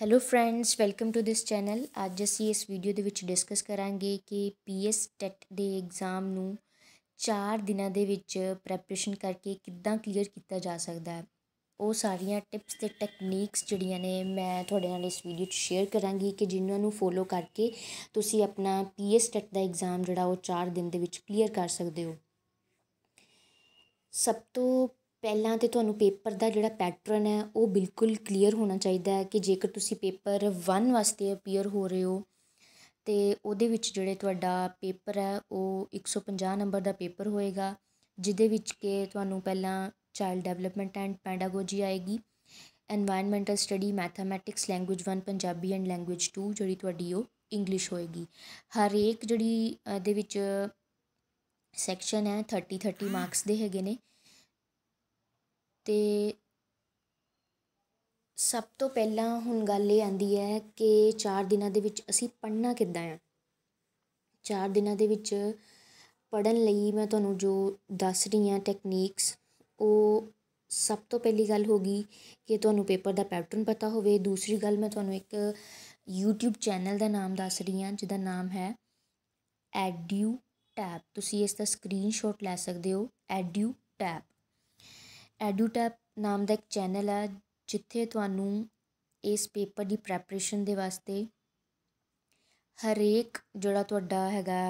hello friends welcome to this channel ਅੱਜ ਅਸੀਂ ਇਸ ਵੀਡੀਓ ਦੇ ਵਿੱਚ ਡਿਸਕਸ ਕਰਾਂਗੇ ਕਿ ਪੀਐਸ ਟੈਟ ਦੇ ਐਗਜ਼ਾਮ ਨੂੰ 4 ਦਿਨਾਂ ਦੇ ਵਿੱਚ ਪ੍ਰੈਪਰੇਸ਼ਨ ਕਰਕੇ ਕਿੱਦਾਂ ਕਲੀਅਰ ਕੀਤਾ ਜਾ ਸਕਦਾ ਹੈ ਉਹ ਸਾਰੀਆਂ ਟਿਪਸ ਤੇ ਟੈਕਨੀਕਸ ਜਿਹੜੀਆਂ ਨੇ ਮੈਂ ਤੁਹਾਡੇ ਨਾਲ ਇਸ ਵੀਡੀਓ 'ਚ ਸ਼ੇਅਰ ਕਰਾਂਗੀ ਕਿ ਜਿਨ੍ਹਾਂ ਨੂੰ ਫੋਲੋ ਕਰਕੇ ਤੁਸੀਂ ਆਪਣਾ ਪੀਐਸ ਟੈਟ ਦਾ ਐਗਜ਼ਾਮ ਜਿਹੜਾ ਉਹ 4 ਦਿਨ ਦੇ ਵਿੱਚ ਕਲੀਅਰ ਕਰ ਸਕਦੇ ਹੋ ਸਭ ਤੋਂ ਪਹਿਲਾਂ ਤੇ ਤੁਹਾਨੂੰ ਪੇਪਰ ਦਾ ਜਿਹੜਾ ਪੈਟਰਨ ਹੈ ਉਹ ਬਿਲਕੁਲ ਕਲੀਅਰ ਹੋਣਾ ਚਾਹੀਦਾ ਹੈ ਕਿ ਜੇਕਰ ਤੁਸੀਂ ਪੇਪਰ 1 ਵਾਸਤੇ ਅਪੀਅਰ ਹੋ ਰਹੇ ਹੋ ਤੇ ਉਹਦੇ ਵਿੱਚ ਜਿਹੜੇ ਤੁਹਾਡਾ ਪੇਪਰ ਹੈ ਉਹ 150 ਨੰਬਰ ਦਾ ਪੇਪਰ ਹੋਏਗਾ ਜਿਦੇ ਵਿੱਚ ਕਿ ਤੁਹਾਨੂੰ ਪਹਿਲਾਂ ਚਾਈਲਡ ਡਿਵੈਲਪਮੈਂਟ ਐਂਡ ਪੈਡਾਗੋਜੀ ਆਏਗੀ environmental study mathematics language 1 Punjabi and language 2 ਜਿਹੜੀ ਤੁਹਾਡੀ ਉਹ ਇੰਗਲਿਸ਼ ਹੋਏਗੀ ਹਰੇਕ ਜਿਹੜੀ ਦੇ ਵਿੱਚ ਸੈਕਸ਼ਨ ਹੈ 30 30 ਮਾਰਕਸ ਦੇ ਹੈਗੇ ਨੇ ਤੇ ਸਭ ਤੋਂ ਪਹਿਲਾਂ ਹੁਣ ਗੱਲ ਇਹ ਆਂਦੀ ਹੈ ਕਿ 4 ਦਿਨਾਂ ਦੇ ਵਿੱਚ ਅਸੀਂ ਪੜ੍ਹਨਾ ਕਿੱਦਾਂ ਆ 4 ਦਿਨਾਂ ਦੇ ਵਿੱਚ ਪੜ੍ਹਨ ਲਈ ਮੈਂ ਤੁਹਾਨੂੰ ਜੋ ਦੱਸ ਰਹੀ ਆ ਟੈਕਨੀਕਸ ਉਹ ਸਭ ਤੋਂ ਪਹਿਲੀ ਗੱਲ ਹੋ ਗਈ ਕਿ ਤੁਹਾਨੂੰ ਪੇਪਰ ਦਾ ਪੈਟਰਨ ਪਤਾ ਹੋਵੇ ਦੂਸਰੀ ਗੱਲ ਮੈਂ ਤੁਹਾਨੂੰ ਇੱਕ YouTube ਚੈਨਲ ਦਾ ਨਾਮ ਦੱਸ ਰਹੀ ਆ ਜਿਹਦਾ ਨਾਮ ਹੈ ਐਡਿਊ ਟੈਬ ਤੁਸੀਂ ਇਸ ਦਾ ਸਕਰੀਨਸ਼ਾਟ ਲੈ ਸਕਦੇ ਹੋ ਐਡਿਊ ਟੈਬ ਐਡੂਟੈਪ ਨਾਮ ਦਾ ਇੱਕ ਚੈਨਲ ਹੈ ਜਿੱਥੇ ਤੁਹਾਨੂੰ ਇਸ ਪੇਪਰ ਦੀ ਪ੍ਰੈਪਰੇਸ਼ਨ ਦੇ ਵਾਸਤੇ ਹਰੇਕ ਜਿਹੜਾ ਤੁਹਾਡਾ ਹੈਗਾ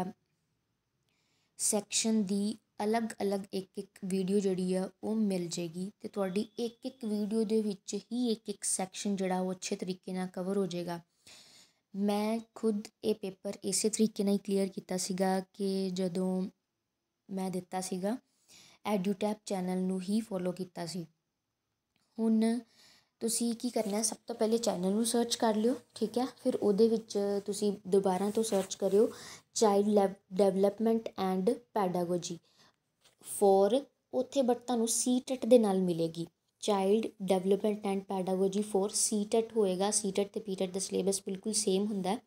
ਸੈਕਸ਼ਨ ਦੀ ਅਲੱਗ ਅਲੱਗ ਇੱਕ ਇੱਕ ਵੀਡੀਓ ਜਿਹੜੀ ਆ ਉਹ ਮਿਲ ਜੇਗੀ ਤੇ ਤੁਹਾਡੀ ਇੱਕ ਇੱਕ ਵੀਡੀਓ ਦੇ ਵਿੱਚ ਹੀ ਇੱਕ ਇੱਕ ਸੈਕਸ਼ਨ ਜਿਹੜਾ ਉਹ ਅੱਛੇ ਤਰੀਕੇ ਨਾਲ ਕਵਰ ਹੋ ਜਾਏਗਾ ਮੈਂ ਖੁਦ ਇਹ ਪੇਪਰ ਇਸੇ ਤਰੀਕੇ ਨਾਲ ਹੀ ਕਲੀਅਰ ਕੀਤਾ ਸੀਗਾ ਕਿ ਜਦੋਂ ਮੈਂ ਦਿੱਤਾ ਸੀਗਾ ਐਡੂਟੈਪ ਚੈਨਲ ਨੂੰ ਹੀ ਫੋਲੋ ਕੀਤਾ ਸੀ ਹੁਣ ਤੁਸੀਂ ਕੀ ਕਰਨਾ ਸਭ ਤੋਂ ਪਹਿਲੇ ਚੈਨਲ ਨੂੰ ਸਰਚ ਕਰ ਲਿਓ ਠੀਕ ਹੈ ਫਿਰ ਉਹਦੇ ਵਿੱਚ ਤੁਸੀਂ ਦੁਬਾਰਾ ਤੋਂ ਸਰਚ ਕਰਿਓ child development and pedagogy for ਉੱਥੇ ਬਟ ਤੁਹਾਨੂੰ ਸੀਟਟ e ਦੇ ਨਾਲ ਮਿਲੇਗੀ child development and pedagogy for CTET ਹੋਏਗਾ ਸੀਟਟ e ਤੇ ਪੀਟਟ e ਦਾ ਸਿਲੇਬਸ ਬਿਲਕੁਲ ਸੇਮ ਹੁੰਦਾ ਹੈ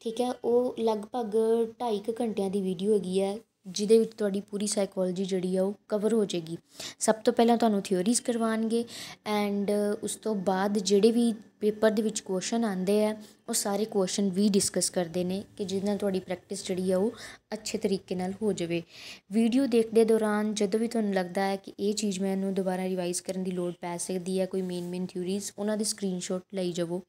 ਠੀਕ ਹੈ ਉਹ ਲਗਭਗ 2.5 ਘੰਟਿਆਂ ਦੀ ਵੀਡੀਓ ਹੈਗੀ ਹੈ ਜਿਹਦੇ ਵਿੱਚ ਤੁਹਾਡੀ ਪੂਰੀ ਸਾਈਕੋਲੋਜੀ ਜਿਹੜੀ ਆ ਉਹ ਕਵਰ ਹੋ ਜਾਏਗੀ ਸਭ ਤੋਂ ਪਹਿਲਾਂ ਤੁਹਾਨੂੰ ਥਿਉਰੀਜ਼ ਕਰਵਾਣਗੇ ਐਂਡ ਉਸ ਤੋਂ ਬਾਅਦ ਜਿਹੜੇ ਵੀ ਪੇਪਰ ਦੇ ਵਿੱਚ ਕੁਐਸਚਨ ਆਉਂਦੇ ਆ ਉਹ ਸਾਰੇ ਕੁਐਸਚਨ ਵੀ ਡਿਸਕਸ ਕਰਦੇ ਨੇ ਕਿ ਜਿਸ ਨਾਲ ਤੁਹਾਡੀ ਪ੍ਰੈਕਟਿਸ ਜਿਹੜੀ ਆ ਉਹ ਅੱਛੇ ਤਰੀਕੇ ਨਾਲ ਹੋ ਜਾਵੇ ਵੀਡੀਓ ਦੇਖਦੇ ਦੌਰਾਨ ਜਦੋਂ ਵੀ ਤੁਹਾਨੂੰ ਲੱਗਦਾ ਹੈ ਕਿ ਇਹ ਚੀਜ਼ ਮੈਨੂੰ ਦੁਬਾਰਾ ਰਿਵਾਈਜ਼ ਕਰਨ ਦੀ ਲੋੜ ਪੈ ਸਕਦੀ ਹੈ ਕੋਈ ਮੇਨ ਮੇਨ ਥਿਉਰੀਜ਼ ਉਹਨਾਂ ਦੇ ਸਕਰੀਨਸ਼ਾਟ ਲਈ ਜਾਵੋ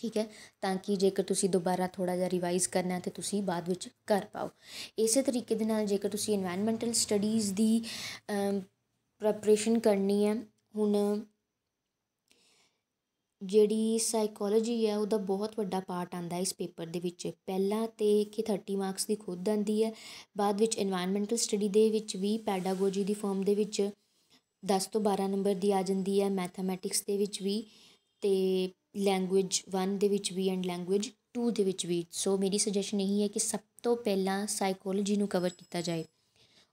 ਠੀਕ ਹੈ ਤਾਂ ਕਿ ਜੇਕਰ ਤੁਸੀਂ ਦੁਬਾਰਾ ਥੋੜਾ ਜਿਹਾ ਰਿਵਾਈਜ਼ ਕਰਨਾ ਹੈ ਤੇ ਤੁਸੀਂ ਬਾਅਦ ਵਿੱਚ ਕਰ ਪਾਓ ਇਸੇ ਤਰੀਕੇ ਦੇ ਨਾਲ ਜੇਕਰ ਤੁਸੀਂ এনवायरमेंटਲ ਸਟੱਡੀਜ਼ ਦੀ ਪ੍ਰੈਪਰੇਸ਼ਨ ਕਰਨੀ ਹੈ ਹੁਣ ਜਿਹੜੀ ਸਾਈਕੋਲੋਜੀ ਹੈ ਉਹਦਾ ਬਹੁਤ ਵੱਡਾ ਪਾਰਟ ਆਂਦਾ ਇਸ ਪੇਪਰ ਦੇ ਵਿੱਚ ਪਹਿਲਾਂ ਤੇ ਕਿ 30 ਮਾਰਕਸ ਦੀ ਖੁਦ ਆਂਦੀ ਹੈ ਬਾਅਦ ਵਿੱਚ এনवायरमेंटਲ ਸਟੱਡੀ ਦੇ ਵਿੱਚ ਵੀ ਪੈਡਾਗੋਜੀ ਦੀ ਫਾਰਮ ਦੇ ਵਿੱਚ 10 ਤੋਂ 12 ਨੰਬਰ ਦੀ ਆ ਜਾਂਦੀ ਹੈ ਮੈਥਮੈਟਿਕਸ ਦੇ ਵਿੱਚ ਵੀ ਤੇ ਲੈਂਗੁਏਜ 1 ਦੇ ਵਿੱਚ ਵੀ ਐਂਡ ਲੈਂਗੁਏਜ 2 ਦੇ ਵਿੱਚ ਵੀ ਸੋ ਮੇਰੀ ਸੁਜੈਸ਼ਨ ਇਹੀ ਹੈ ਕਿ ਸਭ ਤੋਂ ਪਹਿਲਾਂ ਸਾਈਕੋਲੋਜੀ ਨੂੰ ਕਵਰ ਕੀਤਾ ਜਾਏ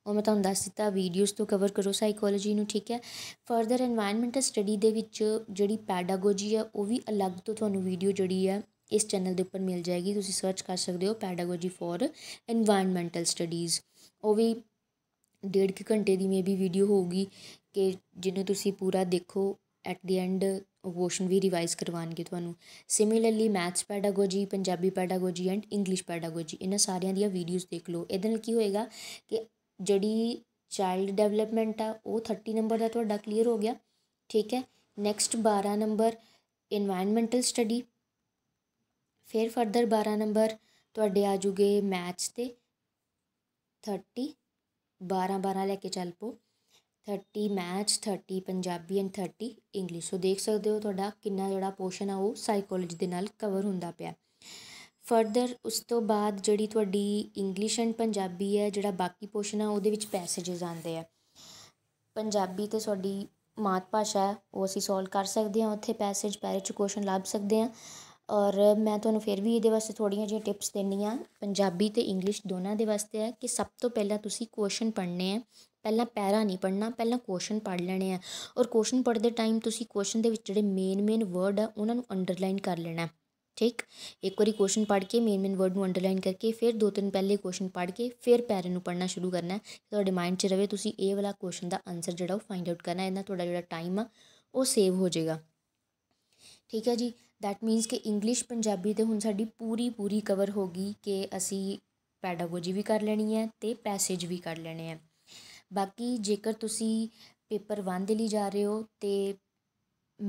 ਉਹ ਮੈਂ ਤੁਹਾਨੂੰ ਦੱਸ ਦਿੱਤਾ ਵੀਡੀਓਜ਼ ਤੋਂ ਕਵਰ ਕਰੋ ਸਾਈਕੋਲੋਜੀ ਨੂੰ ਠੀਕ ਹੈ ਫਰਦਰ এনवायरमेंटਲ ਸਟੱਡੀ ਦੇ ਵਿੱਚ ਜਿਹੜੀ ਪੈਡਾਗੋਜੀ ਹੈ ਉਹ ਵੀ ਅਲੱਗ ਤੋਂ ਤੁਹਾਨੂੰ ਵੀਡੀਓ ਜਿਹੜੀ ਹੈ ਇਸ ਚੈਨਲ ਦੇ ਉੱਪਰ ਮਿਲ ਜਾਏਗੀ ਤੁਸੀਂ ਸਰਚ ਕਰ ਸਕਦੇ ਹੋ ਪੈਡਾਗੋਜੀ ਫॉर এনवायरमेंटਲ ਸਟੱਡੀਜ਼ ਉਹ ਵੀ ਡੇਢ ਘੰਟੇ ਦੀ ਮੇਬੀ ਵੀਡੀਓ ਹੋਊਗੀ ਕਿ ਜਿਹਨੂੰ ਤੁਸੀਂ ਪੂਰਾ ਦੇਖੋ ਐਟ ਦੀ ਐਂਡ ਵੋਸ਼ਨ ਵੀ ਰਿਵਾਈਜ਼ ਕਰਵਾਣਗੇ ਤੁਹਾਨੂੰ similarly maths pedagogy Punjabi pedagogy and English pedagogy ਇਹਨਾਂ ਸਾਰਿਆਂ ਦੀਆਂ ਵੀਡੀਓਜ਼ ਦੇਖ ਲਓ ਇਹਦੇ ਨਾਲ ਕੀ ਹੋਏਗਾ ਕਿ ਜਿਹੜੀ ਚਾਈਲਡ ਡਿਵੈਲਪਮੈਂਟ ਆ ਉਹ 30 ਨੰਬਰ ਦਾ ਤੁਹਾਡਾ ਕਲੀਅਰ ਹੋ ਗਿਆ ਠੀਕ ਹੈ ਨੈਕਸਟ 12 ਨੰਬਰ এনवायरमेंटल ਸਟੱਡੀ ਫਿਰ ਫਰਦਰ 12 ਨੰਬਰ ਤੁਹਾਡੇ ਆ ਜੂਗੇ ਮੈਥਸ ਤੇ 30 12 12 ਲੈ ਕੇ ਚੱਲ ਪੋ 30 math 30 Punjabi and 30 English so ਦੇਖ ਸਕਦੇ ਹੋ ਤੁਹਾਡਾ ਕਿੰਨਾ ਜਿਹੜਾ ਪੋਰਸ਼ਨ ਆ ਉਹ ਸਾਈਕੋਲੋਜੀ ਦੇ ਨਾਲ ਕਵਰ ਹੁੰਦਾ ਪਿਆ ਫਰਦਰ ਉਸ ਤੋਂ ਬਾਅਦ ਜਿਹੜੀ ਤੁਹਾਡੀ ਇੰਗਲਿਸ਼ ਐਂਡ ਪੰਜਾਬੀ ਹੈ ਜਿਹੜਾ ਬਾਕੀ ਪੋਰਸ਼ਨ ਆ ਉਹਦੇ ਵਿੱਚ ਪੈਸੇजेस ਆਉਂਦੇ ਆ ਪੰਜਾਬੀ ਤੇ ਤੁਹਾਡੀ ਮਾਤ ਭਾਸ਼ਾ ਹੈ ਉਹ ਅਸੀਂ ਸੋਲਵ ਕਰ ਸਕਦੇ ਹਾਂ ਉੱਥੇ ਪੈਸੇਜ ਪੈਰੇ ਚ ਕੁਐਸਚਨ ਲੱਭ ਸਕਦੇ ਹਾਂ ਔਰ ਮੈਂ ਤੁਹਾਨੂੰ ਫਿਰ ਵੀ ਇਹਦੇ ਵਾਸਤੇ ਥੋੜੀਆਂ ਜਿਹੀਆਂ ਟਿਪਸ ਦੇਣੀਆਂ ਪੰਜਾਬੀ ਤੇ ਇੰਗਲਿਸ਼ ਦੋਨਾਂ ਦੇ ਵਾਸਤੇ ਹੈ ਕਿ ਸਭ ਤੋਂ ਪਹਿਲਾਂ ਤੁਸੀਂ ਕੁਐਸਚਨ ਪੜ੍ਹਨੇ ਆ ਪਹਿਲਾਂ ਪੈਰਾ ਨਹੀਂ ਪੜਨਾ ਪਹਿਲਾਂ ਕੁਐਸਚਨ ਪੜ ਲੈਣੇ ਆ ਔਰ ਕੁਐਸਚਨ ਪੜਦੇ ਟਾਈਮ ਤੁਸੀਂ ਕੁਐਸਚਨ ਦੇ ਵਿੱਚ ਜਿਹੜੇ ਮੇਨ ਮੇਨ ਵਰਡ ਆ ਉਹਨਾਂ ਨੂੰ ਅੰਡਰਲਾਈਨ ਕਰ ਲੈਣਾ ਠੀਕ ਇੱਕ ਵਾਰੀ ਕੁਐਸਚਨ ਪੜ ਕੇ ਮੇਨ ਮੇਨ ਵਰਡ ਨੂੰ ਅੰਡਰਲਾਈਨ ਕਰਕੇ ਫਿਰ ਦੋ ਤਿੰਨ ਪਹਿਲੇ ਕੁਐਸਚਨ ਪੜ ਕੇ ਫਿਰ ਪੈਰੇ ਨੂੰ ਪੜਨਾ ਸ਼ੁਰੂ ਕਰਨਾ ਤੁਹਾਡੇ ਮਾਈਂਡ 'ਚ ਰਵੇ ਤੁਸੀਂ ਇਹ ਵਾਲਾ ਕੁਐਸਚਨ ਦਾ ਆਨਸਰ ਜਿਹੜਾ ਉਹ ਫਾਈਂਡ ਆਊਟ ਕਰਨਾ ਇਹਨਾਂ ਤੁਹਾਡਾ ਜਿਹੜਾ ਟਾਈਮ ਆ ਉਹ ਸੇਵ ਹੋ ਜਾਏਗਾ ਠੀਕ ਹੈ ਜੀ ਦੈਟ ਮੀਨਸ ਕਿ ਇੰਗਲਿਸ਼ ਪੰਜਾਬੀ ਤੇ ਹੁਣ ਸਾਡੀ ਪੂਰੀ ਪੂਰੀ ਕਵਰ ਹੋ ਗਈ ਕਿ ਅਸੀਂ ਪੈਡਾਗੋਜੀ ਵੀ ਕਰ ਲੈਣੀ ਹੈ ਤੇ ਪੈਸੇਜ ਵੀ ਕਰ ਲੈਣੇ ਆ ਬਾਕੀ ਜੇਕਰ ਤੁਸੀਂ ਪੇਪਰ 1 ਦੇ ਲਈ ਜਾ ਰਹੇ ਹੋ ਤੇ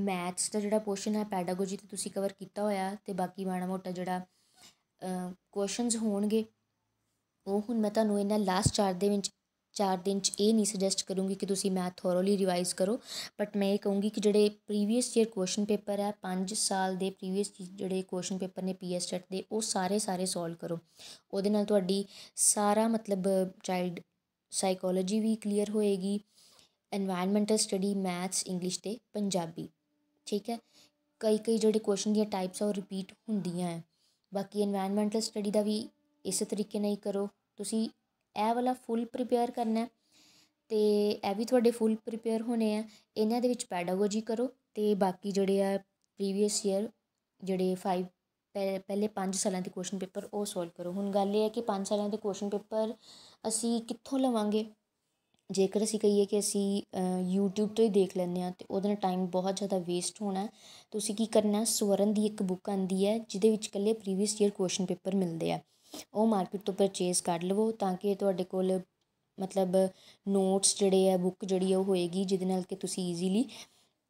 ਮੈਥਸ ਦਾ ਜਿਹੜਾ ਪੋਰਸ਼ਨ ਹੈ ਪੈਡਾਗੋਜੀ ਤੇ ਤੁਸੀਂ ਕਵਰ ਕੀਤਾ ਹੋਇਆ ਤੇ ਬਾਕੀ ਮਾੜਾ ਮੋਟਾ ਜਿਹੜਾ ਕੁਐਸ਼ਨਸ ਹੋਣਗੇ ਉਹ ਹੁਣ ਮੈਂ ਤੁਹਾਨੂੰ ਇਹਨਾਂ ਲਾਸਟ ਚਾਰ ਦੇ ਵਿੱਚ ਚਾਰ ਦਿਨ 'ਚ ਇਹ ਨਹੀਂ ਸੁਜੈਸਟ ਕਰੂੰਗੀ ਕਿ ਤੁਸੀਂ ਮੈਥ ਥੋਰੋਲੀ ਰਿਵਾਈਜ਼ ਕਰੋ ਬਟ ਮੈਂ ਇਹ ਕਹੂੰਗੀ ਕਿ ਜਿਹੜੇ ਪ੍ਰੀਵੀਅਸ ਈਅਰ ਕੁਐਸਚਨ ਪੇਪਰ ਹੈ 5 ਸਾਲ ਦੇ ਪ੍ਰੀਵੀਅਸ ਜਿਹੜੇ ਕੁਐਸਚਨ ਪੇਪਰ ਨੇ ਪੀਐਸਟੈਟ ਦੇ ਉਹ ਸਾਰੇ ਸਾਰੇ ਸੋਲਵ ਕਰੋ ਉਹਦੇ ਨਾਲ ਤੁਹਾਡੀ ਸਾਰਾ ਮਤਲਬ ਚਾਈਲਡ ਸਾਈਕੋਲੋਜੀ ਵੀ ਕਲੀਅਰ ਹੋਏਗੀ এনवायरमेंटल ਸਟੱਡੀ ਮੈਥਸ ਇੰਗਲਿਸ਼ ਤੇ ਪੰਜਾਬੀ ਠੀਕ ਹੈ ਕਈ ਕਈ ਜਿਹੜੇ ਕੁਐਸਚਨ ਦੀਆਂ ਟਾਈਪਸ ਆ ਉਹ ਰਿਪੀਟ ਹੁੰਦੀਆਂ ਹੈ ਬਾਕੀ ਇਨਵਾਇਰਨਮੈਂਟਲ ਸਟੱਡੀ ਦਾ ਵੀ ਇਸੇ ਤਰੀਕੇ ਨਾਲ ਹੀ ਕਰੋ ਤੁਸੀਂ ਇਹ ਵਾਲਾ ਫੁੱਲ ਪ੍ਰਿਪੇਅਰ ਕਰਨਾ ਤੇ ਇਹ ਵੀ ਤੁਹਾਡੇ ਫੁੱਲ ਪ੍ਰਿਪੇਅਰ ਹੋਣੇ ਆ ਇਹਨਾਂ ਦੇ ਵਿੱਚ ਪੈਡਾਗੋਜੀ ਕਰੋ ਤੇ ਬਾਕੀ ਜਿਹੜੇ ਆ ਪ੍ਰੀਵੀਅਸ ਈਅਰ ਜਿਹੜੇ 5 ਪਹਿਲੇ ਪੰਜ ਸਾਲਾਂ ਦੇ ਕੁਐਸਚਨ ਪੇਪਰ ਉਹ ਸੋਲਵ ਕਰੋ ਹੁਣ ਗੱਲ ਇਹ ਹੈ ਕਿ ਪੰਜ ਸਾਲਾਂ ਦੇ ਕੁਐਸਚਨ ਪੇਪਰ ਅਸੀਂ ਕਿੱਥੋਂ ਲਵਾਂਗੇ ਜੇਕਰ ਅਸੀਂ ਕਹੀਏ ਕਿ ਅਸੀਂ YouTube ਤੋਂ ਹੀ ਦੇਖ ਲੈਂਦੇ ਹਾਂ ਤੇ ਉਹਦੇ ਨਾਲ ਟਾਈਮ ਬਹੁਤ ਜ਼ਿਆਦਾ ਵੇਸਟ ਹੋਣਾ ਤੁਸੀਂ ਕੀ ਕਰਨਾ ਸਵਰਨ ਦੀ ਇੱਕ ਬੁੱਕ ਆਂਦੀ ਹੈ ਜਿਹਦੇ ਵਿੱਚ ਕੱਲੇ ਪ੍ਰੀਵੀਅਸ ਈਅਰ ਕੁਐਸਚਨ ਪੇਪਰ ਮਿਲਦੇ ਆ ਉਹ ਮਾਰਕੀਟ ਤੋਂ ਪਰਚੇਸ ਕਰ ਲਵੋ ਤਾਂ ਕਿ ਤੁਹਾਡੇ ਕੋਲ ਮਤਲਬ ਨੋਟਸ ਜਿਹੜੇ ਆ ਬੁੱਕ ਜਿਹੜੀ ਆ ਉਹ ਹੋਏਗੀ ਜਿਹਦੇ ਨਾਲ ਕਿ ਤੁਸੀਂ ਈਜ਼ੀਲੀ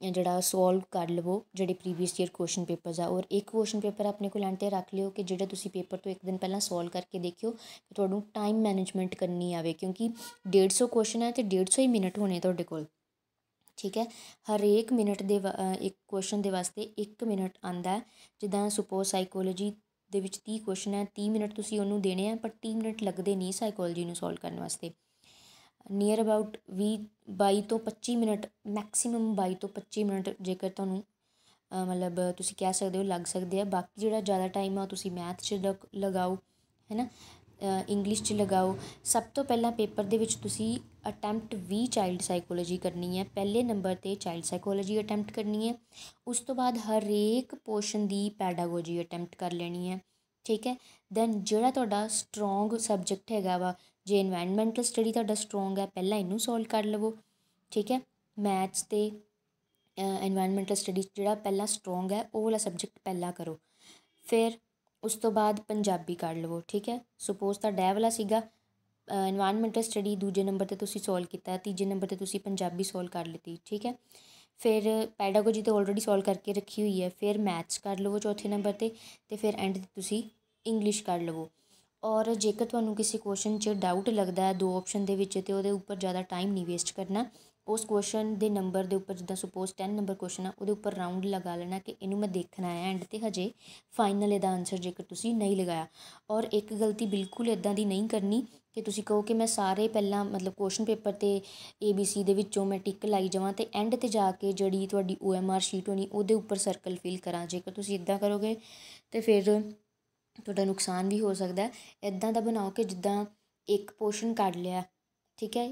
ਜਿਹੜਾ ਸੋਲਵ ਕਰ ਲਵੋ ਜਿਹੜੇ ਪ੍ਰੀਵੀਅਸ ਈਅਰ ਕੁਐਸਚਨ ਪੇਪਰਸ ਆ ਔਰ ਇੱਕ ਕੁਐਸਚਨ ਪੇਪਰ ਆਪਣੇ ਕੋਲ ਐਂਡ 'ਤੇ ਰੱਖ ਲਿਓ ਕਿ ਜਿਹੜਾ ਤੁਸੀਂ ਪੇਪਰ ਤੋਂ ਇੱਕ ਦਿਨ ਪਹਿਲਾਂ ਸੋਲਵ ਕਰਕੇ ਦੇਖਿਓ ਕਿ ਤੁਹਾਨੂੰ ਟਾਈਮ ਮੈਨੇਜਮੈਂਟ ਕਰਨੀ ਆਵੇ ਕਿਉਂਕਿ 150 ਕੁਐਸਚਨ ਆ ਹੈ 150 ਹੀ ਮਿੰਟ ਹੋਣੇ ਤੁਹਾਡੇ ਕੋਲ ਠੀਕ ਹੈ ਹਰੇਕ ਮਿੰਟ ਦੇ ਇੱਕ ਕੁਐਸਚਨ ਦੇ ਵਾਸਤੇ 1 ਮਿੰਟ ਆਂਦਾ ਜਿੱਦਾਂ ਸੁਪੋਜ਼ ਸਾਈਕੋਲੋਜੀ ਦੇ ਵਿੱਚ 30 ਕੁਐਸਚਨ ਹੈ 30 ਮਿੰਟ ਤੁਸੀਂ ਉਹਨੂੰ ਦੇਣੇ ਆ ਪਰ 30 ਮਿੰਟ ਲੱਗਦੇ ਨਹੀਂ ਸਾਈਕੋਲੋਜੀ ਨੂੰ ਸੋਲਵ ਕਰਨ ਵਾਸਤੇ ਨੀਅਰ ਅਬਾਊਟ 20 ਬਾਈ ਤੋਂ 25 ਮਿੰਟ ਮੈਕਸਿਮਮ ਬਾਈ ਤੋਂ 25 ਮਿੰਟ ਜੇਕਰ ਤੁਹਾਨੂੰ ਮਤਲਬ ਤੁਸੀਂ ਕਹਿ ਸਕਦੇ ਹੋ ਲੱਗ ਸਕਦੇ ਆ ਬਾਕੀ ਜਿਹੜਾ ਜ਼ਿਆਦਾ ਟਾਈਮ ਆ ਤੁਸੀਂ ਮੈਥ 'ਚ ਲਗਾਓ ਹੈ ਨਾ ਇੰਗਲਿਸ਼ 'ਚ ਲਗਾਓ ਸਭ ਤੋਂ ਪਹਿਲਾਂ ਪੇਪਰ ਦੇ ਵਿੱਚ ਤੁਸੀਂ ਅਟੈਂਪਟ 20 ਚਾਈਲਡ ਸਾਈਕੋਲੋਜੀ ਕਰਨੀ ਹੈ ਪਹਿਲੇ ਨੰਬਰ ਤੇ ਚਾਈਲਡ ਸਾਈਕੋਲੋਜੀ ਅਟੈਂਪਟ ਕਰਨੀ ਹੈ ਉਸ ਤੋਂ ਬਾਅਦ ਹਰੇਕ ਪੋਰਸ਼ਨ ਦੀ ਪੈਡਾਗੋਜੀ ਅਟੈਂਪਟ ਕਰ ਲੈਣੀ ਹੈ ਠੀਕ ਹੈ ਦੈਨ ਜਿਹੜਾ ਤੁਹਾਡਾ ਸਟਰੋਂਗ ਸਬਜੈਕਟ ਹੈਗਾ ਵਾ ਜੇ এনवायरमेंटਲ ਸਟੱਡੀ ਤੁਹਾਡਾ ਸਟਰੋਂਗ ਹੈ ਪਹਿਲਾਂ ਇਹਨੂੰ ਸੋਲਵ ਕਰ ਲਵੋ ਠੀਕ ਹੈ ਮੈਥਸ ਤੇ এনवायरमेंटਲ ਸਟੱਡੀ ਜਿਹੜਾ ਪਹਿਲਾਂ ਸਟਰੋਂਗ ਹੈ ਉਹ ਵਾਲਾ ਸਬਜੈਕਟ ਪਹਿਲਾਂ ਕਰੋ ਫਿਰ ਉਸ ਤੋਂ ਬਾਅਦ ਪੰਜਾਬੀ ਕਰ ਲਵੋ ਠੀਕ ਹੈ ਸੁਪੋਜ਼ ਤਾਂ ਡੈ ਵਾਲਾ ਸੀਗਾ এনवायरमेंटਲ ਸਟੱਡੀ ਦੂਜੇ ਨੰਬਰ ਤੇ ਤੁਸੀਂ ਸੋਲਵ ਕੀਤਾ ਤੀਜੇ ਨੰਬਰ ਤੇ ਤੁਸੀਂ ਪੰਜਾਬੀ ਸੋਲਵ ਕਰ ਲਈ ਠੀਕ ਹੈ ਫਿਰ ਪੈਡਾਗੋਜੀ ਤੇ ਆਲਰੇਡੀ ਸੋਲਵ ਕਰਕੇ ਰੱਖੀ ਹੋਈ ਹੈ ਫਿਰ ਮੈਥਸ ਕਰ ਲਵੋ ਚੌਥੇ ਨੰਬਰ ਤੇ ਤੇ ਫਿਰ ਐਂਡ ਤੇ ਤੁਸੀਂ ਇੰਗਲਿਸ਼ ਕਰ ਲਵੋ ਔਰ ਜੇਕਰ ਤੁਹਾਨੂੰ ਕਿਸੇ ਕੁਐਸਚਨ 'ਚ ਡਾਊਟ ਲੱਗਦਾ ਹੈ ਦੋ ਆਪਸ਼ਨ ਦੇ ਵਿੱਚ ਤੇ ਉਹਦੇ ਉੱਪਰ ਜ਼ਿਆਦਾ ਟਾਈਮ ਨਹੀਂ ਵੇਸਟ ਕਰਨਾ ਉਸ ਕੁਐਸਚਨ ਦੇ ਨੰਬਰ ਦੇ ਉੱਪਰ ਜਿੱਦਾਂ ਸੁਪੋਜ਼ 10 ਨੰਬਰ ਕੁਐਸਚਨ ਆ ਉਹਦੇ ਉੱਪਰ ਰਾਊਂਡ ਲਗਾ ਲੈਣਾ ਕਿ ਇਹਨੂੰ ਮੈਂ ਦੇਖਣਾ ਹੈ ਐਂਡ ਤੇ ਹਜੇ ਫਾਈਨਲ ਇਹਦਾ ਆਨਸਰ ਜੇਕਰ ਤੁਸੀਂ ਨਹੀਂ ਲਗਾਇਆ ਔਰ ਇੱਕ ਗਲਤੀ ਬਿਲਕੁਲ ਇਦਾਂ ਦੀ ਨਹੀਂ ਕਰਨੀ ਕਿ ਤੁਸੀਂ ਕਹੋ ਕਿ ਮੈਂ ਸਾਰੇ ਪਹਿਲਾਂ ਮਤਲਬ ਕੁਐਸਚਨ ਪੇਪਰ ਤੇ ABC ਦੇ ਵਿੱਚੋਂ ਮੈਂ ਟਿਕ ਲਾਈ ਜਾਵਾਂ ਤੇ ਐਂਡ ਤੇ ਜਾ ਕੇ ਜਿਹੜੀ ਤੁਹਾਡੀ OMR ਸ਼ੀਟ ਹੋਣੀ ਉਹਦੇ ਉੱਪਰ ਸਰਕਲ ਫਿਲ ਕਰਾਂ ਜੇਕਰ ਤੁਸੀਂ ਇਦਾਂ ਕਰੋਗੇ ਤੇ ਫਿਰ ਤੁਹਾਡਾ ਨੁਕਸਾਨ ਵੀ ਹੋ ਸਕਦਾ ਇਦਾਂ ਦਾ ਬਣਾਓ ਕਿ ਜਿੱਦਾਂ ਇੱਕ ਪੋਰਸ਼ਨ ਕੱਢ ਲਿਆ ਠੀਕ ਹੈ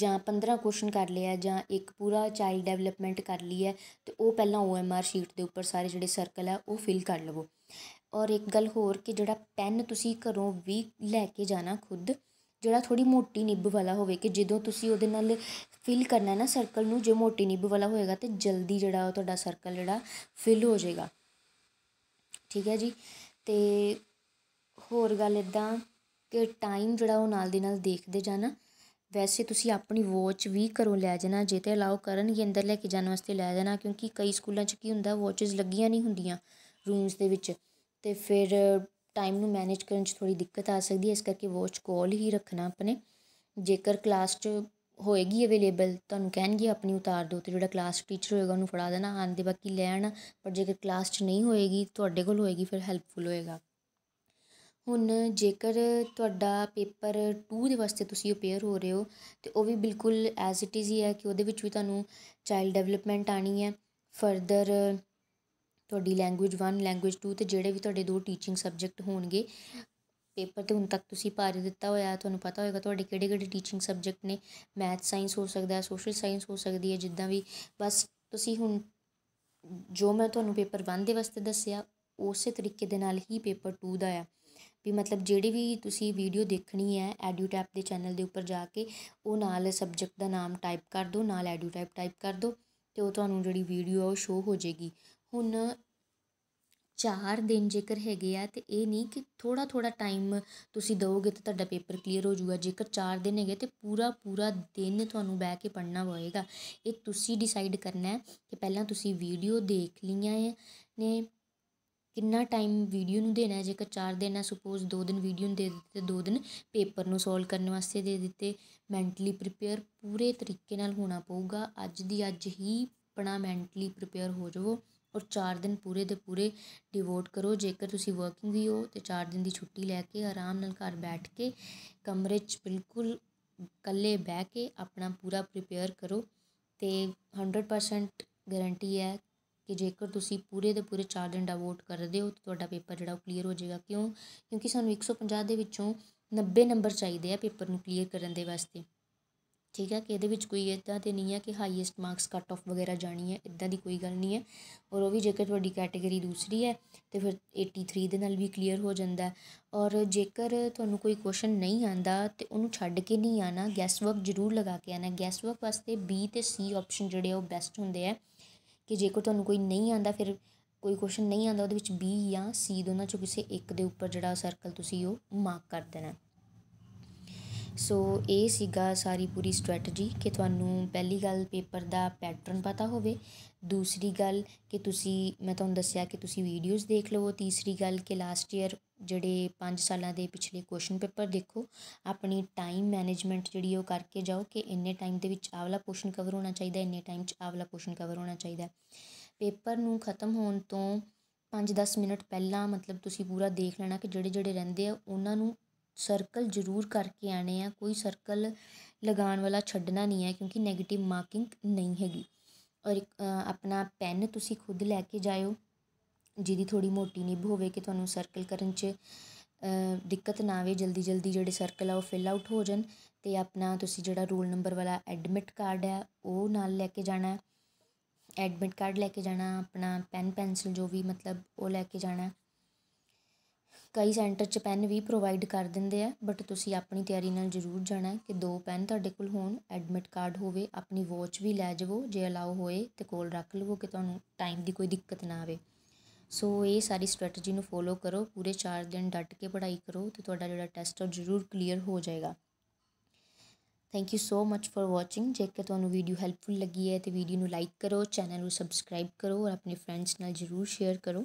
ਜਾਂ 15 ਕੁਐਸਚਨ ਕਰ ਲਿਆ ਜਾਂ ਇੱਕ ਪੂਰਾ ਚਾਈਲਡ ਡਿਵੈਲਪਮੈਂਟ ਕਰ ਲਈ ਹੈ ਤੇ ਉਹ ਪਹਿਲਾਂ ਓ ਐਮ ਆਰ ਸ਼ੀਟ ਦੇ ਉੱਪਰ ਸਾਰੇ ਜਿਹੜੇ ਸਰਕਲ ਆ ਉਹ ਫਿਲ ਕਰ ਲਵੋ ਔਰ ਇੱਕ ਗੱਲ ਹੋਰ ਕਿ ਜਿਹੜਾ ਪੈਨ ਤੁਸੀਂ ਘਰੋਂ ਵੀ ਲੈ ਕੇ ਜਾਣਾ ਖੁਦ ਜਿਹੜਾ ਥੋੜੀ ਮੋਟੀ ਨਿੱਬ ਵਾਲਾ ਹੋਵੇ ਕਿ ਜਦੋਂ ਤੁਸੀਂ ਉਹਦੇ ਨਾਲ ਫਿਲ ਕਰਨਾ ਨਾ ਸਰਕਲ ਨੂੰ ਜੇ ਮੋਟੀ ਨਿੱਬ ਵਾਲਾ ਹੋਏਗਾ ਤੇ ਜਲਦੀ ਜਿਹੜਾ ਉਹ ਤੁਹਾਡਾ ਸਰਕਲ ਜਿਹੜਾ ਫਿਲ ਹੋ ਜਾਏਗਾ ਠੀਕ ਹੈ ਜੀ ਅਤੇ ਹੋਰ ਗੱਲ ਇਦਾਂ ਕਿ ਟਾਈਮ ਜਿਹੜਾ ਉਹ ਨਾਲ ਦੀ ਨਾਲ ਦੇਖਦੇ ਜਾਣਾ ਵੈਸੇ ਤੁਸੀਂ ਆਪਣੀ ਵਾਚ ਵੀ ਘਰੋਂ ਲੈ ਜਾਣਾ ਜੇ ਤੇ ਅਲਾਓ ਕਰਨਗੇ ਅੰਦਰ ਲੈ ਕੇ ਜਾਣ ਵਾਸਤੇ ਲੈ ਜਾਣਾ ਕਿਉਂਕਿ ਕਈ ਸਕੂਲਾਂ 'ਚ ਕੀ ਹੁੰਦਾ ਵਾਚਸ ਲੱਗੀਆਂ ਨਹੀਂ ਹੁੰਦੀਆਂ ਰੂਮਸ ਦੇ ਵਿੱਚ ਤੇ ਫਿਰ ਟਾਈਮ ਨੂੰ ਮੈਨੇਜ ਕਰਨ 'ਚ ਥੋੜੀ ਦਿੱਕਤ ਆ ਸਕਦੀ ਹੈ ਇਸ ਕਰਕੇ ਵਾਚ ਕੋਲ ਹੀ ਰੱਖਣਾ ਆਪਣੇ ਜੇਕਰ ਕਲਾਸ 'ਚ ਹੋਏਗੀ ਅਵੇਲੇਬਲ ਤੁਹਾਨੂੰ ਕਹਿਣਗੇ ਆਪਣੀ ਉਤਾਰ ਦਿਓ ਤੇ ਜਿਹੜਾ ਕਲਾਸ ਟੀਚਰ ਹੋਏਗਾ ਉਹਨੂੰ ਫੜਾ ਦੇਣਾ ਦੇ ਬਾਕੀ ਲੈਣ ਪਰ ਜੇਕਰ ਕਲਾਸ 'ਚ ਨਹੀਂ ਹੋਏਗੀ ਤੁਹਾਡੇ ਕੋਲ ਹੋਏਗੀ ਫਿਰ ਹੈਲਪਫੁਲ ਹੋਏਗਾ ਹੁਣ ਜੇਕਰ ਤੁਹਾਡਾ ਪੇਪਰ 2 ਦੇ ਵਾਸਤੇ ਤੁਸੀਂ ਅਪੀਅਰ ਹੋ ਰਹੇ ਹੋ ਤੇ ਉਹ ਵੀ ਬਿਲਕੁਲ ਐਜ਼ ਇਟ ਇਜ਼ ਹੀ ਹੈ ਕਿ ਉਹਦੇ ਵਿੱਚ ਵੀ ਤੁਹਾਨੂੰ ਚਾਈਲਡ ਡਿਵੈਲਪਮੈਂਟ ਆਣੀ ਹੈ ਫਰਦਰ ਤੁਹਾਡੀ ਲੈਂਗੁਏਜ 1 ਲੈਂਗੁਏਜ 2 ਤੇ ਜਿਹੜੇ ਵੀ ਤੁਹਾਡੇ ਦੋ ਟੀਚਿੰਗ ਸਬਜੈਕਟ ਹੋਣਗੇ ਪੇਪਰ ਤੇ ਹੁਣ ਤੱਕ ਤੁਸੀਂ ਪਾਰ ਦਿੱਤਾ ਹੋਇਆ ਤੁਹਾਨੂੰ ਪਤਾ ਹੋਵੇਗਾ ਤੁਹਾਡੇ ਕਿਹੜੇ ਕਿਹੜੇ ਟੀਚਿੰਗ ਸਬਜੈਕਟ ਨੇ ਮੈਥ ਸਾਇੰਸ ਹੋ ਸਕਦਾ ਹੈ ਸੋਸ਼ਲ ਸਾਇੰਸ ਹੋ ਸਕਦੀ ਹੈ ਜਿੱਦਾਂ ਵੀ ਬਸ ਤੁਸੀਂ ਹੁਣ ਜੋ ਮੈਂ ਤੁਹਾਨੂੰ ਪੇਪਰ 1 ਦੇ ਵਾਸਤੇ ਦੱਸਿਆ ਉਸੇ ਤਰੀਕੇ ਦੇ ਨਾਲ ਹੀ ਪੇਪਰ 2 ਦਾ ਆ ਵੀ ਮਤਲਬ ਜਿਹੜੀ ਵੀ ਤੁਸੀਂ ਵੀਡੀਓ ਦੇਖਣੀ ਹੈ ਐਡੂ ਟੈਪ ਦੇ ਚੈਨਲ ਦੇ ਉੱਪਰ ਜਾ ਕੇ ਉਹ ਨਾਲ ਸਬਜੈਕਟ ਦਾ ਨਾਮ ਟਾਈਪ ਕਰ ਦਿਓ ਨਾਲ ਐਡੂ ਟੈਪ ਟਾਈਪ ਕਰ ਦਿਓ ਤੇ ਉਹ ਤੁਹਾਨੂੰ ਜਿਹੜੀ ਵੀਡੀਓ ਆ ਉਹ ਸ਼ੋ ਹੋ ਜਾਏਗੀ ਹੁਣ ਚਾਰ ਦਿਨ ਜੇਕਰ ਹੈਗੇ ਆ ਤੇ ਇਹ ਨਹੀਂ ਕਿ ਥੋੜਾ ਥੋੜਾ ਟਾਈਮ ਤੁਸੀਂ ਦਓਗੇ ਤਾਂ ਤੁਹਾਡਾ ਪੇਪਰ ਕਲੀਅਰ ਹੋ ਜਾਊਗਾ ਜੇਕਰ ਚਾਰ ਦਿਨ ਹੈਗੇ ਤੇ ਪੂਰਾ ਪੂਰਾ ਦਿਨ ਤੁਹਾਨੂੰ ਬਹਿ ਕੇ ਪੜਨਾ ਪਵੇਗਾ ਇਹ ਤੁਸੀਂ ਡਿਸਾਈਡ ਕਰਨਾ ਹੈ ਕਿ ਪਹਿਲਾਂ ਤੁਸੀਂ ਵੀਡੀਓ ਦੇਖ ਲਈਆਂ ਹੈ ਨੇ ਕਿੰਨਾ ਟਾਈਮ ਵੀਡੀਓ ਨੂੰ ਦੇਣਾ ਜੇਕਰ ਚਾਰ ਦਿਨ ਹੈ ਸੁਪੋਜ਼ ਦੋ ਦਿਨ ਵੀਡੀਓ ਨੂੰ ਦੇ ਦਿੱਤੇ ਦੋ ਦਿਨ ਪੇਪਰ ਨੂੰ ਸੋਲਵ ਕਰਨ ਵਾਸਤੇ ਦੇ ਦਿੱਤੇ ਮੈਂਟਲੀ ਪ੍ਰੀਪੇਅਰ ਪੂਰੇ ਤਰੀਕੇ ਨਾਲ ਹੋਣਾ ਪਊਗਾ ਅੱਜ ਦੀ ਅੱਜ ਹੀ ਆਪਣਾ ਮੈਂਟਲੀ ਪ੍ਰੀਪੇਅਰ ਹੋ ਜਾਵੋ ਔਰ 4 ਦਿਨ ਪੂਰੇ ਦੇ ਪੂਰੇ ਡਿਵੋਟ ਕਰੋ ਜੇਕਰ ਤੁਸੀਂ ਵਰਕਿੰਗ ਵੀ ਹੋ ਤੇ 4 ਦਿਨ ਦੀ ਛੁੱਟੀ ਲੈ ਕੇ ਆਰਾਮ ਨਾਲ ਘਰ ਬੈਠ ਕੇ ਕਮਰੇ 'ਚ ਬਿਲਕੁਲ ਇਕੱਲੇ ਬਹਿ ਕੇ ਆਪਣਾ ਪੂਰਾ ਪ੍ਰੀਪੇਅਰ ਕਰੋ ਤੇ 100% ਗਾਰੰਟੀ ਹੈ ਕਿ ਜੇਕਰ ਤੁਸੀਂ ਪੂਰੇ ਦੇ ਪੂਰੇ 4 ਦਿਨ ਡਿਵੋਟ ਕਰਦੇ ਹੋ ਤਾਂ ਤੁਹਾਡਾ ਪੇਪਰ ਜਿਹੜਾ ਉਹ ਕਲੀਅਰ ਹੋ ਜਾਏਗਾ ਕਿਉਂ ਕਿਉਂਕਿ ਸਾਨੂੰ 150 ਦੇ ਵਿੱਚੋਂ 90 ਨੰਬਰ ਚਾਹੀਦੇ ਆ ਪੇਪਰ ਨੂੰ ਕਲੀਅਰ ਕਰਨ ਦੇ ਵਾਸਤੇ ਠੀਕ ਹੈ ਕਿ ਇਹਦੇ ਵਿੱਚ ਕੋਈ ਇੱਦਾਂ ਤੇ ਨਹੀਂ ਹੈ ਕਿ ਹਾਈਐਸਟ ਮਾਰਕਸ ਕੱਟ ਆਫ ਵਗੈਰਾ ਜਾਣੀ ਹੈ ਇੱਦਾਂ ਦੀ ਕੋਈ ਗੱਲ ਨਹੀਂ ਹੈ ਔਰ ਉਹ ਵੀ ਜੇਕਰ ਤੁਹਾਡੀ ਕੈਟਾਗਰੀ ਦੂਸਰੀ ਹੈ ਤੇ ਫਿਰ 83 ਦੇ ਨਾਲ ਵੀ ਕਲੀਅਰ ਹੋ ਜਾਂਦਾ ਔਰ ਜੇਕਰ ਤੁਹਾਨੂੰ ਕੋਈ ਕੁਐਸਚਨ ਨਹੀਂ ਆਂਦਾ ਤੇ ਉਹਨੂੰ ਛੱਡ ਕੇ ਨਹੀਂ ਆਣਾ ਗੈਸ ਵਰਕ ਜ਼ਰੂਰ ਲਗਾ ਕੇ ਆਣਾ ਗੈਸ ਵਰਕ ਵਾਸਤੇ B ਤੇ C ਆਪਸ਼ਨ ਜਿਹੜੇ ਉਹ ਬੈਸਟ ਹੁੰਦੇ ਆ ਕਿ ਜੇਕਰ ਤੁਹਾਨੂੰ ਕੋਈ ਨਹੀਂ ਆਂਦਾ ਫਿਰ ਕੋਈ ਕੁਐਸਚਨ ਨਹੀਂ ਆਂਦਾ ਉਹਦੇ ਵਿੱਚ B ਜਾਂ C ਦੋਨਾਂ ਚੋਂ ਕਿਸੇ ਇੱਕ ਦੇ ਉੱਪਰ ਜਿਹੜਾ ਸਰਕਲ ਤੁਸੀਂ ਉਹ ਮਾਰਕ ਕਰ ਦੇਣਾ ਸੋ ਇਹ ਸੀਗਾ ਸਾਰੀ ਪੂਰੀ ਸਟ੍ਰੈਟਜੀ ਕਿ ਤੁਹਾਨੂੰ ਪਹਿਲੀ ਗੱਲ ਪੇਪਰ ਦਾ ਪੈਟਰਨ ਪਤਾ ਹੋਵੇ ਦੂਸਰੀ ਗੱਲ ਕਿ ਤੁਸੀਂ ਮੈਂ ਤੁਹਾਨੂੰ ਦੱਸਿਆ ਕਿ ਤੁਸੀਂ ਵੀਡੀਓਜ਼ ਦੇਖ ਲਵੋ ਤੀਸਰੀ ਗੱਲ ਕਿ ਲਾਸਟ ਈਅਰ ਜਿਹੜੇ 5 ਸਾਲਾਂ ਦੇ ਪਿਛਲੇ ਕੁਐਸਚਨ ਪੇਪਰ ਦੇਖੋ ਆਪਣੀ ਟਾਈਮ ਮੈਨੇਜਮੈਂਟ ਜਿਹੜੀ ਉਹ ਕਰਕੇ ਜਾਓ ਕਿ ਇੰਨੇ ਟਾਈਮ ਦੇ ਵਿੱਚ ਆਵਲਾ ਪੋਰਸ਼ਨ ਕਵਰ ਹੋਣਾ ਚਾਹੀਦਾ ਇੰਨੇ ਟਾਈਮ 'ਚ ਆਵਲਾ ਪੋਰਸ਼ਨ ਕਵਰ ਹੋਣਾ ਚਾਹੀਦਾ ਪੇਪਰ ਨੂੰ ਖਤਮ ਹੋਣ ਤੋਂ 5-10 ਮਿੰਟ ਪਹਿਲਾਂ ਮਤਲਬ ਤੁਸੀਂ ਪੂਰਾ ਦੇਖ ਲੈਣਾ ਕਿ ਜਿਹੜੇ ਜਿਹੜੇ ਰਹਿੰਦੇ ਆ ਉਹਨਾਂ ਨੂੰ ਸਰਕਲ ਜ਼ਰੂਰ ਕਰਕੇ ਆਣੇ ਆ ਕੋਈ ਸਰਕਲ ਲਗਾਉਣ ਵਾਲਾ ਛੱਡਣਾ ਨਹੀਂ ਹੈ ਕਿਉਂਕਿ 네ਗੇਟਿਵ ਮਾਰਕਿੰਗ ਨਹੀਂ ਹੈਗੀ ਔਰ ਆਪਣਾ ਪੈਨ ਤੁਸੀਂ ਖੁਦ ਲੈ ਕੇ ਜਾਇਓ ਜਿਹਦੀ ਥੋੜੀ ਮੋਟੀ ਨਿਬ ਹੋਵੇ ਕਿ ਤੁਹਾਨੂੰ ਸਰਕਲ ਕਰਨ 'ਚ ਦਿੱਕਤ ਨਾ ਆਵੇ ਜਲਦੀ ਜਲਦੀ ਜਿਹੜੇ ਸਰਕਲ ਆ ਉਹ ਫਿਲ ਆਊਟ ਹੋ ਜਾਣ ਤੇ ਆਪਣਾ ਤੁਸੀਂ ਜਿਹੜਾ ਰੋਲ ਨੰਬਰ ਵਾਲਾ ਐਡਮਿਟ ਕਾਰਡ ਹੈ ਉਹ ਨਾਲ ਲੈ ਕੇ ਜਾਣਾ ਐਡਮਿਟ ਕਾਰਡ ਲੈ ਕੇ ਜਾਣਾ ਆਪਣਾ ਪੈਨ ਪੈਨਸਲ ਜੋ ਵੀ ਮਤਲਬ ਉਹ ਲੈ ਕੇ ਜਾਣਾ ਕਈ ਸੈਂਟਰ 'ਚ ਪੈਨ ਵੀ ਪ੍ਰੋਵਾਈਡ ਕਰ ਦਿੰਦੇ ਆ ਬਟ ਤੁਸੀਂ ਆਪਣੀ ਤਿਆਰੀ ਨਾਲ ਜ਼ਰੂਰ ਜਾਣਾ ਕਿ ਦੋ ਪੈਨ ਤੁਹਾਡੇ ਕੋਲ ਹੋਣ ਐਡਮਿਟ ਕਾਰਡ ਹੋਵੇ ਆਪਣੀ ਵਾਚ ਵੀ ਲੈ ਜਾਵੋ ਜੇ ਅਲਾਉ ਹੋਏ ਤੇ ਕੋਲ ਰੱਖ ਲਵੋ ਕਿ ਤੁਹਾਨੂੰ ਟਾਈਮ ਦੀ ਕੋਈ ਦਿੱਕਤ ਨਾ ਆਵੇ ਸੋ ਇਹ ਸਾਰੀ ਸਟ੍ਰੈਟਜੀ ਨੂੰ ਫੋਲੋ ਕਰੋ ਪੂਰੇ 4 ਦਿਨ ਡਟ ਕੇ ਪੜ੍ਹਾਈ ਕਰੋ ਤੇ ਤੁਹਾਡਾ ਜਿਹੜਾ ਟੈਸਟ ਉਹ ਜ਼ਰੂਰ ਕਲੀਅਰ ਹੋ ਜਾਏਗਾ thank you so much for watching ਜੇਕਰ ਤੁਹਾਨੂੰ ਵੀਡੀਓ ਹੈਲਪਫੁਲ ਲੱਗੀ ਹੈ ਤੇ ਵੀਡੀਓ ਨੂੰ ਲਾਈਕ ਕਰੋ ਚੈਨਲ ਨੂੰ ਸਬਸਕ੍ਰਾਈਬ ਕਰੋ ਔਰ ਆਪਣੇ ਫਰੈਂਡਸ ਨਾਲ ਜਰੂਰ ਸ਼ੇਅਰ ਕਰੋ